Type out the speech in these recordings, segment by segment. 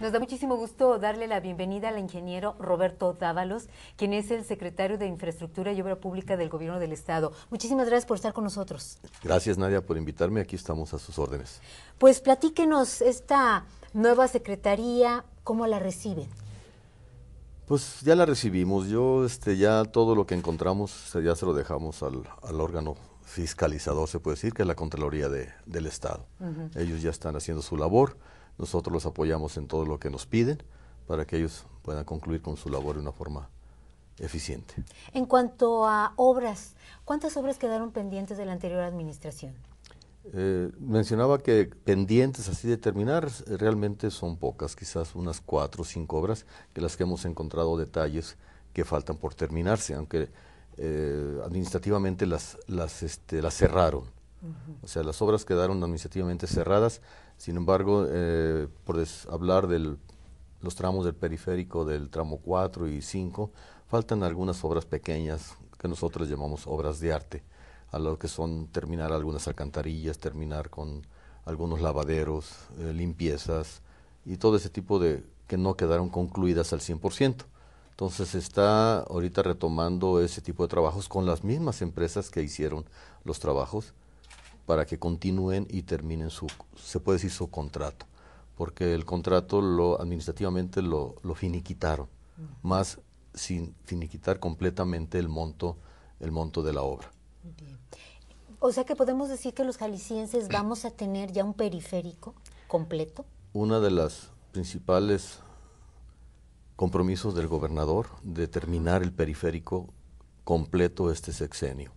Nos da muchísimo gusto darle la bienvenida al ingeniero Roberto Dávalos, quien es el secretario de Infraestructura y Obra Pública del Gobierno del Estado. Muchísimas gracias por estar con nosotros. Gracias, Nadia, por invitarme. Aquí estamos a sus órdenes. Pues platíquenos esta nueva secretaría, ¿cómo la reciben? Pues ya la recibimos. Yo, este, ya todo lo que encontramos, ya se lo dejamos al, al órgano fiscalizador, se puede decir, que es la Contraloría de, del Estado. Ellos ya están haciendo su labor, nosotros los apoyamos en todo lo que nos piden para que ellos puedan concluir con su labor de una forma eficiente. En cuanto a obras, ¿cuántas obras quedaron pendientes de la anterior administración? Eh, mencionaba que pendientes así de terminar realmente son pocas, quizás unas cuatro o cinco obras, que las que hemos encontrado detalles que faltan por terminarse, aunque eh, administrativamente las, las, este, las cerraron. O sea, las obras quedaron administrativamente cerradas. Sin embargo, eh, por hablar de los tramos del periférico del tramo 4 y 5, faltan algunas obras pequeñas que nosotros llamamos obras de arte, a lo que son terminar algunas alcantarillas, terminar con algunos lavaderos, eh, limpiezas y todo ese tipo de que no quedaron concluidas al 100%. Entonces está ahorita retomando ese tipo de trabajos con las mismas empresas que hicieron los trabajos para que continúen y terminen su, se puede decir su contrato, porque el contrato lo administrativamente lo, finiquitaron, más sin finiquitar completamente el monto, el monto de la obra. O sea que podemos decir que los jaliscienses vamos a tener ya un periférico completo. Una de las principales compromisos del gobernador de terminar el periférico completo este sexenio.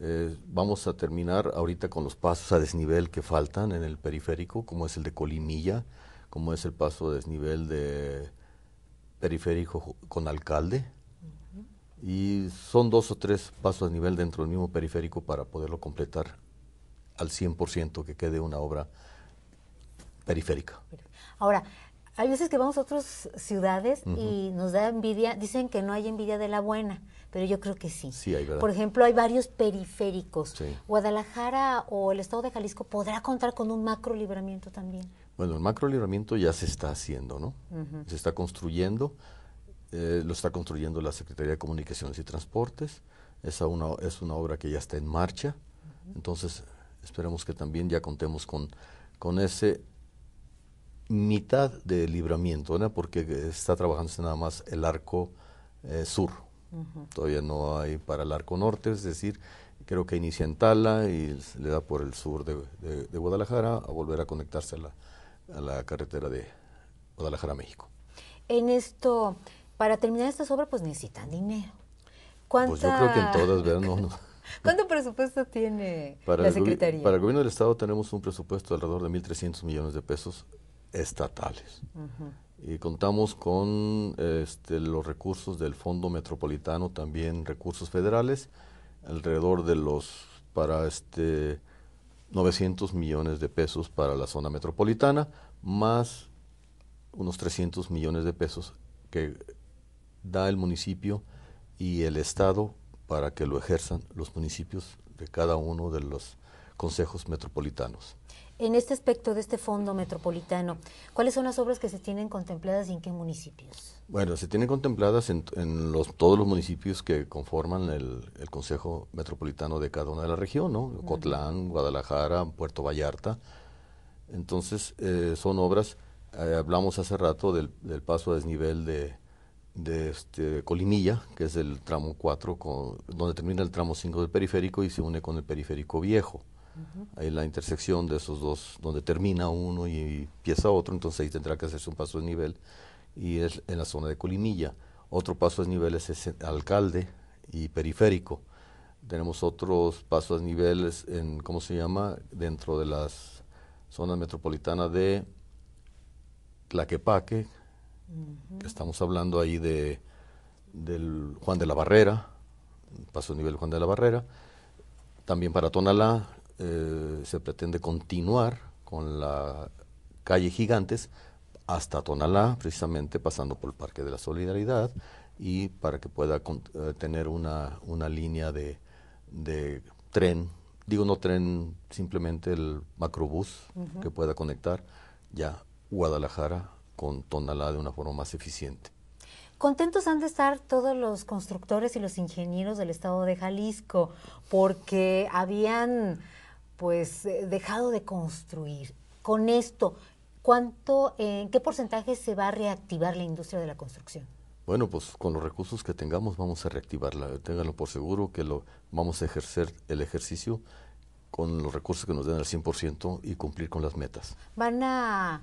Eh, vamos a terminar ahorita con los pasos a desnivel que faltan en el periférico, como es el de Colimilla, como es el paso a desnivel de periférico con alcalde. Y son dos o tres pasos a nivel dentro del mismo periférico para poderlo completar al 100%, que quede una obra periférica. Ahora, hay veces que vamos a otras ciudades y nos da envidia, dicen que no hay envidia de la buena, pero yo creo que sí. sí hay, ¿verdad? Por ejemplo, hay varios periféricos. Guadalajara o el estado de Jalisco podrá contar con un macro libramiento también. Bueno, el macro libramiento ya se está haciendo, ¿no? Se está construyendo, eh, lo está construyendo la Secretaría de Comunicaciones y Transportes. Esa es una obra que ya está en marcha. Entonces, esperemos que también ya contemos con, con ese mitad de libramiento, porque está trabajándose nada más el arco eh, sur. Todavía no hay para el arco norte, es decir, creo que inicia en Tala y le da por el sur de, Guadalajara a volver a conectarse a la, carretera de Guadalajara México. En esto, para terminar estas obras, pues necesitan dinero. ¿Cuánto presupuesto tiene la Secretaría? para el Gobierno del Estado tenemos un presupuesto alrededor de 1.300 millones de pesos estatales. Y contamos con este, los recursos del Fondo Metropolitano, también recursos federales, alrededor de los para este 900 millones de pesos para la zona metropolitana, más unos 300 millones de pesos que da el municipio y el Estado para que lo ejerzan los municipios de cada uno de los consejos metropolitanos en este aspecto de este fondo metropolitano, ¿cuáles son las obras que se tienen contempladas y en qué municipios? Bueno, se tienen contempladas en, todos los municipios que conforman el, Consejo Metropolitano de cada una de la región, ¿no? Cotlán, Guadalajara, Puerto Vallarta. Entonces, eh, son obras, eh, hablamos hace rato del, paso a desnivel de, de este, Colinilla, que es el tramo 4, donde termina el tramo 5 del periférico y se une con el periférico viejo. Ahí en la intersección de esos dos, donde termina uno y empieza otro, entonces ahí tendrá que hacerse un paso de nivel y es en la zona de Colimilla. Otro paso de nivel es Alcalde y Periférico. Tenemos otros pasos de niveles en, ¿cómo se llama?, dentro de las zonas metropolitanas de Tlaquepaque, estamos hablando ahí de del Juan de la Barrera, paso de nivel Juan de la Barrera, también para Tonalá, eh, se pretende continuar con la calle Gigantes hasta Tonalá, precisamente pasando por el Parque de la Solidaridad, y para que pueda eh, tener una, una línea de, tren, digo no tren, simplemente el macrobús que pueda conectar ya Guadalajara con Tonalá de una forma más eficiente. Contentos han de estar todos los constructores y los ingenieros del estado de Jalisco porque habían pues eh, dejado de construir. Con esto, ¿cuánto, en qué porcentaje se va a reactivar la industria de la construcción? Bueno, pues con los recursos que tengamos vamos a reactivarla. Ténganlo por seguro que lo vamos a ejercer el ejercicio con los recursos que nos den al 100% y cumplir con las metas. ¿Van a,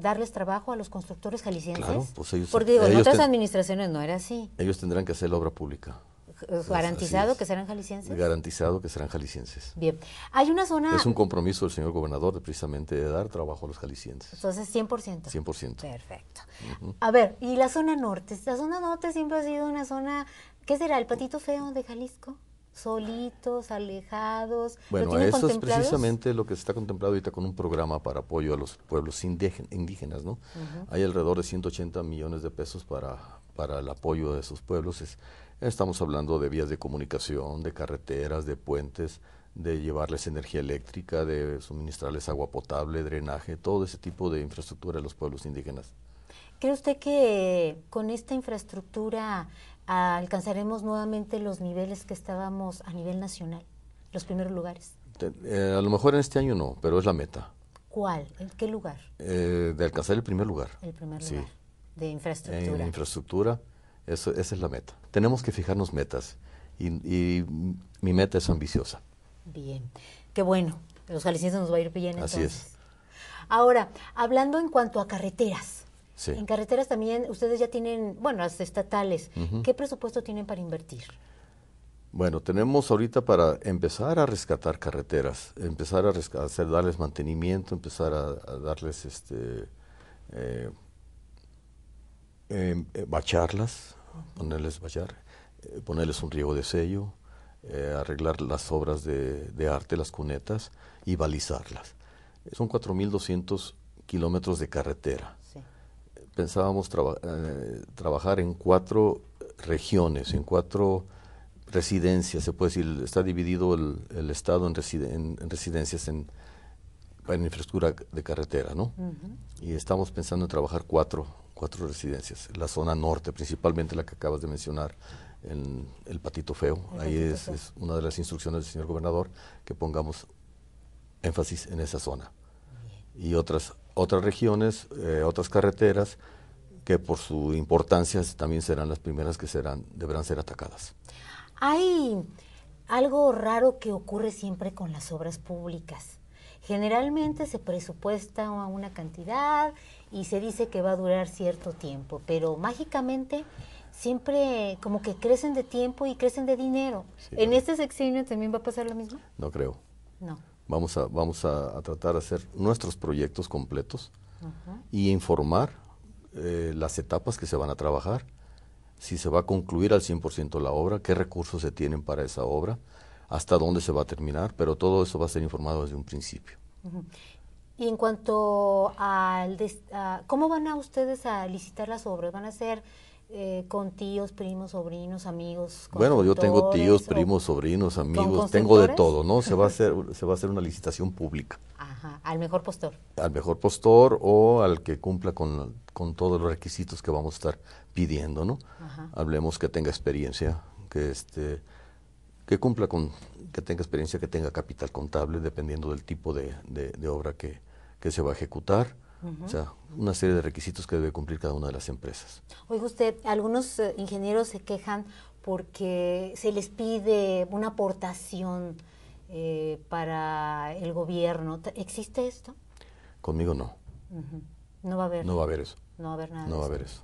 darles trabajo a los constructores jaliscienses? Claro, pues ellos... Porque digo, en otras administraciones no era así. Ellos tendrán que hacer la obra pública garantizado que serán jaliscienses. Garantizado que serán jaliscienses. Bien. Hay una zona... Es un compromiso del señor gobernador de, precisamente de dar trabajo a los jaliscienses. Entonces, 100%. 100%. Perfecto. A ver, y la zona norte. La zona norte siempre ha sido una zona... ¿Qué será? ¿El patito feo de Jalisco? solitos, alejados. Bueno, eso es precisamente lo que se está contemplado ahorita con un programa para apoyo a los pueblos indígenas, ¿no? Hay alrededor de 180 millones de pesos para, para el apoyo de esos pueblos. Es, Estamos hablando de vías de comunicación, de carreteras, de puentes, de llevarles energía eléctrica, de suministrarles agua potable, drenaje, todo ese tipo de infraestructura a los pueblos indígenas. ¿Cree usted que con esta infraestructura alcanzaremos nuevamente los niveles que estábamos a nivel nacional, los primeros lugares? Eh, a lo mejor en este año no, pero es la meta. ¿Cuál? ¿En qué lugar? Eh, de alcanzar el primer lugar. El primer lugar. Sí. De infraestructura. En infraestructura eso, esa es la meta. Tenemos que fijarnos metas y, mi meta es ambiciosa. Bien, qué bueno. Los jaliscienses nos va a ir bien. Así es. Ahora, hablando en cuanto a carreteras. En carreteras también ustedes ya tienen, bueno, las estatales. ¿Qué presupuesto tienen para invertir? Bueno, tenemos ahorita para empezar a rescatar carreteras, empezar a darles mantenimiento, empezar a, darles, este, eh, em, eh, bacharlas, ponerles vallar, eh, ponerles un riego de sello, eh, arreglar las obras de, arte, las cunetas y balizarlas. Son 4.200 kilómetros de carretera. Pensábamos eh, trabajar en cuatro regiones, en cuatro residencias, se puede decir, está dividido el, Estado en, residencias en, infraestructura de carretera, ¿no? Y estamos pensando en trabajar cuatro cuatro residencias. La zona norte, principalmente la que acabas de mencionar, en el Patito Feo. Ahí es, una de las instrucciones del señor gobernador que pongamos énfasis en esa zona. Y otras, otras regiones, eh, otras carreteras que por su importancia también serán las primeras que serán, deberán ser atacadas. Hay algo raro que ocurre siempre con las obras públicas. Generalmente se presupuesta una cantidad y se dice que va a durar cierto tiempo, pero mágicamente siempre como que crecen de tiempo y crecen de dinero. ¿En este sexenio también va a pasar lo mismo? No creo. No. Vamos a, vamos a, tratar de hacer nuestros proyectos completos y informar eh, las etapas que se van a trabajar, si se va a concluir al 100% la obra, qué recursos se tienen para esa obra, hasta dónde se va a terminar, pero todo eso va a ser informado desde un principio. Y en cuanto al... ¿Cómo van a ustedes a licitar las obras? ¿Van a ser eh, con tíos, primos, sobrinos, amigos? Bueno, yo tengo tíos, primos, sobrinos, amigos, tengo de todo, ¿no? Se va, a hacer, se va a hacer una licitación pública. Ajá, al mejor postor. Al mejor postor o al que cumpla con, todos los requisitos que vamos a estar pidiendo, ¿no? Ajá. Hablemos que tenga experiencia, que este que cumpla con, que tenga experiencia, que tenga capital contable, dependiendo del tipo de obra que, que se va a ejecutar, o sea, una serie de requisitos que debe cumplir cada una de las empresas. Oiga usted, algunos eh, ingenieros se quejan porque se les pide una aportación eh, para el gobierno. ¿Existe esto? Conmigo no. No va a haber. No va a haber eso. No va a haber nada. No va a haber eso.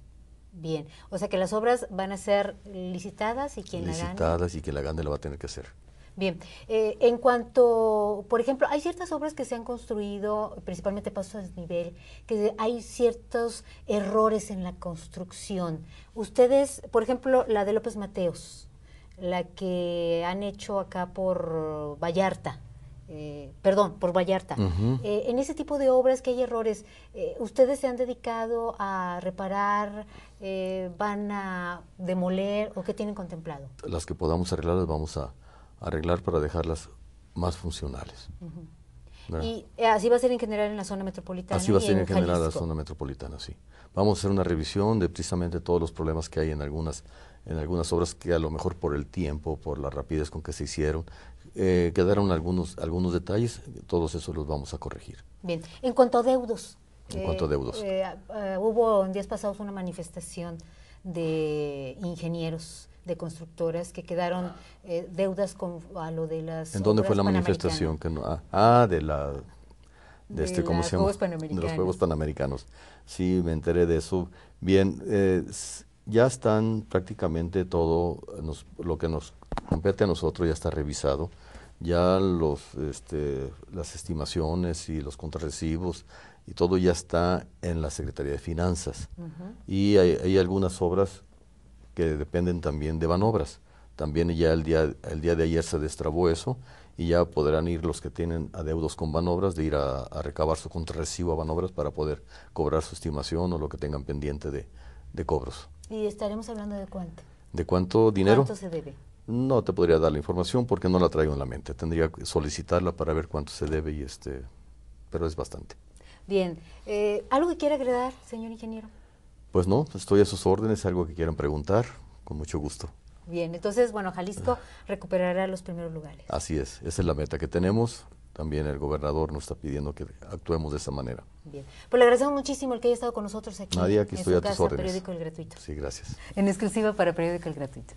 Bien, o sea que las obras van a ser licitadas y quien la gane. Licitadas y quien la gane la va a tener que hacer. Bien, eh, en cuanto, por ejemplo, hay ciertas obras que se han construido, principalmente pasos a nivel que hay ciertos errores en la construcción. Ustedes, por ejemplo, la de López Mateos, la que han hecho acá por Vallarta, eh, perdón, por Vallarta. Eh, en ese tipo de obras que hay errores, ¿ustedes se han dedicado a reparar, van a demoler o qué tienen contemplado? Las que podamos arreglar las vamos a, arreglar para dejarlas más funcionales. Y eh, así va a ser en general en la zona metropolitana. Así va a ser en, general en la zona metropolitana, sí. Vamos a hacer una revisión de precisamente todos los problemas que hay en algunas, en algunas obras que a lo mejor por el tiempo, por la rapidez con que se hicieron, eh, quedaron algunos, algunos detalles, todos esos los vamos a corregir. Bien, en cuanto a deudos. En eh, cuanto a deudos. hubo en días pasados una manifestación de ingenieros de constructoras que quedaron ah. eh, deudas con, a lo de las... ¿En dónde fue la manifestación? Que no, ah, ah, de la... De, este, los Juegos Panamericanos. Sí, me enteré de eso. Bien, eh, ya están prácticamente todo lo que nos compete a nosotros ya está revisado. Ya los, este, las estimaciones y los contrarrecibos y todo ya está en la Secretaría de Finanzas. Y hay, hay, algunas obras que dependen también de manobras También ya el día, el día de ayer se destrabó eso y ya podrán ir los que tienen adeudos con manobras de ir a, recabar su contrarrecibo a manobras para poder cobrar su estimación o lo que tengan pendiente de, cobros. ¿Y estaremos hablando de cuánto? ¿De cuánto dinero? ¿Cuánto se debe? No te podría dar la información porque no la traigo en la mente. Tendría que solicitarla para ver cuánto se debe y este, pero es bastante. Bien, eh, ¿algo que quiere agregar, señor ingeniero? Pues no, estoy a sus órdenes, algo que quieran preguntar, con mucho gusto. Bien, entonces, bueno, Jalisco recuperará los primeros lugares. Así es, esa es la meta que tenemos. También el gobernador nos está pidiendo que actuemos de esa manera. Bien, pues le agradecemos muchísimo el que haya estado con nosotros aquí. Nadie, aquí estoy a tus órdenes. Periódico El Gratuito. Sí, gracias. En exclusiva para Periódico El Gratuito.